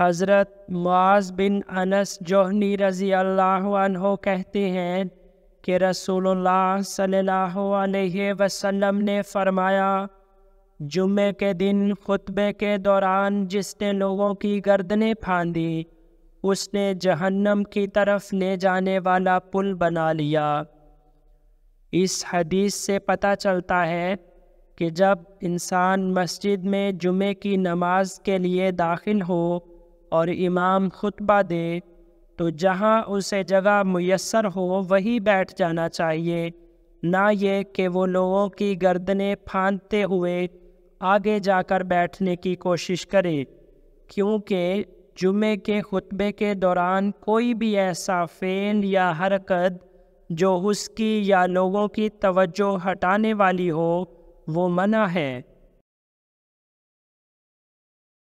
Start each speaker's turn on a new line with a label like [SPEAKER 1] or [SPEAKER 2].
[SPEAKER 1] हज़रत मुआज़ बिन अनस जोहनी रज़ी अल्लाह कहते हैं कि रसूलुल्लाह सल्लल्लाहु अलैहि वसल्लम ने फरमाया जुम्मे के दिन खुतबे के दौरान जिसने लोगों की गर्दनें फांदी उसने जहन्नम की तरफ ले जाने वाला पुल बना लिया इस हदीस से पता चलता है कि जब इंसान मस्जिद में जुमे की नमाज के लिए दाखिल हो और इमाम खुतबा दे तो जहाँ उसे जगह मैसर हो वहीं बैठ जाना चाहिए ना ये कि वो लोगों की गर्दनें फांदते हुए आगे जाकर बैठने की कोशिश करे क्योंकि जुमे के खुतबे के दौरान कोई भी ऐसा फ़ेल या हरकत जो उसकी या लोगों की तवज्जो हटाने वाली हो वो मना है